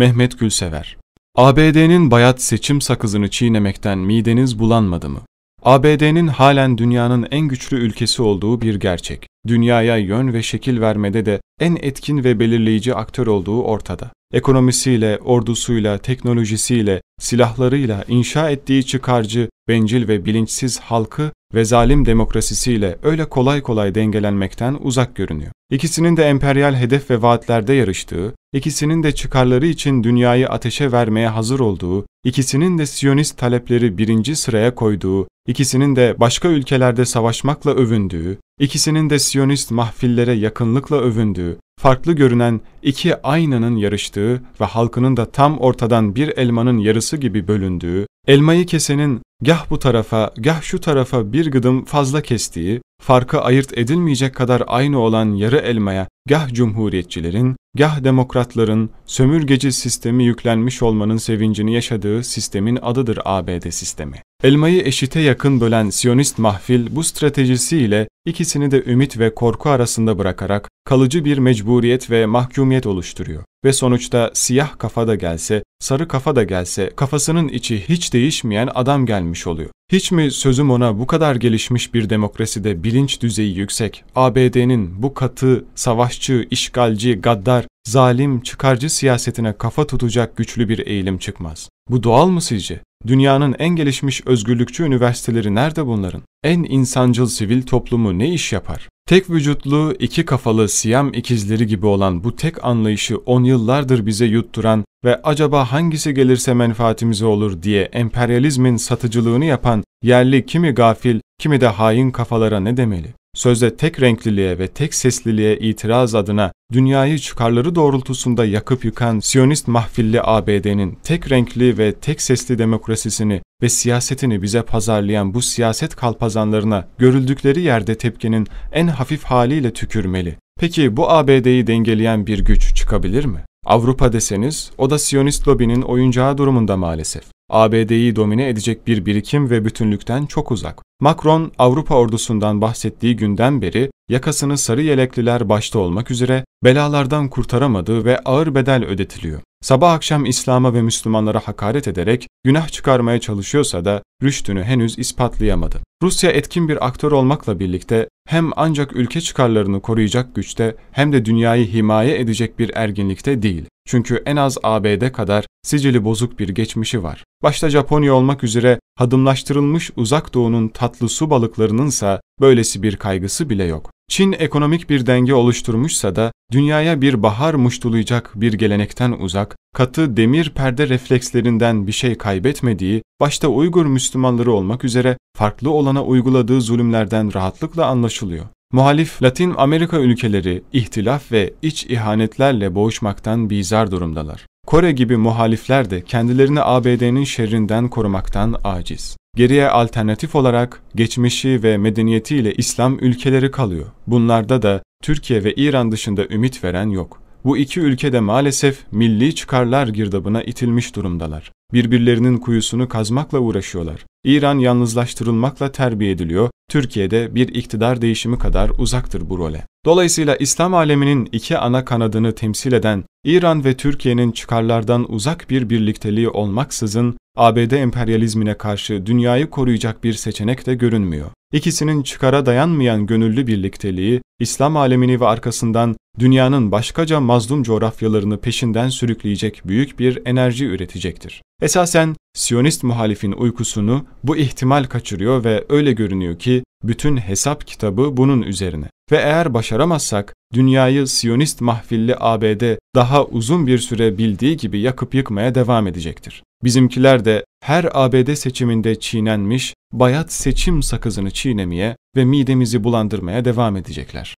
Mehmet Gülsever ABD'nin bayat seçim sakızını çiğnemekten mideniz bulanmadı mı? ABD'nin halen dünyanın en güçlü ülkesi olduğu bir gerçek. Dünyaya yön ve şekil vermede de en etkin ve belirleyici aktör olduğu ortada. Ekonomisiyle, ordusuyla, teknolojisiyle, silahlarıyla inşa ettiği çıkarcı, bencil ve bilinçsiz halkı ve zalim demokrasisiyle öyle kolay kolay dengelenmekten uzak görünüyor. İkisinin de emperyal hedef ve vaatlerde yarıştığı, ikisinin de çıkarları için dünyayı ateşe vermeye hazır olduğu, ikisinin de Siyonist talepleri birinci sıraya koyduğu, ikisinin de başka ülkelerde savaşmakla övündüğü, ikisinin de Siyonist mahfillere yakınlıkla övündüğü, farklı görünen iki aynanın yarıştığı ve halkının da tam ortadan bir elmanın yarısı gibi bölündüğü, elmayı kesenin gah bu tarafa gah şu tarafa bir gıdım fazla kestiği, farkı ayırt edilmeyecek kadar aynı olan yarı elmaya gah cumhuriyetçilerin, gah demokratların sömürgeci sistemi yüklenmiş olmanın sevincini yaşadığı sistemin adıdır ABD sistemi. Elmayı eşite yakın bölen Siyonist mahfil bu stratejisiyle ikisini de ümit ve korku arasında bırakarak kalıcı bir mecburiyet ve mahkumiyet oluşturuyor. Ve sonuçta siyah kafa da gelse, sarı kafa da gelse kafasının içi hiç değişmeyen adam gelmiş oluyor. Hiç mi sözüm ona bu kadar gelişmiş bir demokraside bilinç düzeyi yüksek, ABD'nin bu katı, savaşçı, işgalci, gaddar, zalim, çıkarcı siyasetine kafa tutacak güçlü bir eğilim çıkmaz. Bu doğal mı sizce? Dünyanın en gelişmiş özgürlükçü üniversiteleri nerede bunların? En insancıl sivil toplumu ne iş yapar? Tek vücutlu, iki kafalı Siyam ikizleri gibi olan bu tek anlayışı on yıllardır bize yutturan ve acaba hangisi gelirse menfaatimize olur diye emperyalizmin satıcılığını yapan yerli kimi gafil, kimi de hain kafalara ne demeli? sözde tek renkliliğe ve tek sesliliğe itiraz adına dünyayı çıkarları doğrultusunda yakıp yıkan Siyonist mahfilli ABD'nin tek renkli ve tek sesli demokrasisini ve siyasetini bize pazarlayan bu siyaset kalpazanlarına görüldükleri yerde tepkinin en hafif haliyle tükürmeli. Peki bu ABD'yi dengeleyen bir güç çıkabilir mi? Avrupa deseniz o da Siyonist lobinin oyuncağı durumunda maalesef. ABD'yi domine edecek bir birikim ve bütünlükten çok uzak. Macron, Avrupa ordusundan bahsettiği günden beri yakasını sarı yelekliler başta olmak üzere belalardan kurtaramadı ve ağır bedel ödetiliyor sabah akşam İslam'a ve Müslümanlara hakaret ederek günah çıkarmaya çalışıyorsa da rüştünü henüz ispatlayamadı. Rusya etkin bir aktör olmakla birlikte hem ancak ülke çıkarlarını koruyacak güçte hem de dünyayı himaye edecek bir erginlikte değil. Çünkü en az ABD kadar sicili bozuk bir geçmişi var. Başta Japonya olmak üzere hadımlaştırılmış uzak doğunun tatlı su balıklarınınsa böylesi bir kaygısı bile yok. Çin ekonomik bir denge oluşturmuşsa da dünyaya bir bahar muştulayacak bir gelenekten uzak, katı demir perde reflekslerinden bir şey kaybetmediği, başta Uygur Müslümanları olmak üzere farklı olana uyguladığı zulümlerden rahatlıkla anlaşılıyor. Muhalif Latin Amerika ülkeleri ihtilaf ve iç ihanetlerle boğuşmaktan bizar durumdalar. Kore gibi muhalifler de kendilerini ABD'nin şerrinden korumaktan aciz. Geriye alternatif olarak geçmişi ve medeniyetiyle İslam ülkeleri kalıyor. Bunlarda da Türkiye ve İran dışında ümit veren yok. Bu iki ülkede maalesef milli çıkarlar girdabına itilmiş durumdalar. Birbirlerinin kuyusunu kazmakla uğraşıyorlar. İran yalnızlaştırılmakla terbiye ediliyor, Türkiye'de bir iktidar değişimi kadar uzaktır bu role. Dolayısıyla İslam aleminin iki ana kanadını temsil eden İran ve Türkiye'nin çıkarlardan uzak bir birlikteliği olmaksızın ABD emperyalizmine karşı dünyayı koruyacak bir seçenek de görünmüyor. İkisinin çıkara dayanmayan gönüllü birlikteliği, İslam alemini ve arkasından dünyanın başkaca mazlum coğrafyalarını peşinden sürükleyecek büyük bir enerji üretecektir. Esasen Siyonist muhalifin uykusunu bu ihtimal kaçırıyor ve öyle görünüyor ki bütün hesap kitabı bunun üzerine. Ve eğer başaramazsak dünyayı Siyonist mahfilli ABD daha uzun bir süre bildiği gibi yakıp yıkmaya devam edecektir. Bizimkiler de her ABD seçiminde çiğnenmiş bayat seçim sakızını çiğnemeye ve midemizi bulandırmaya devam edecekler.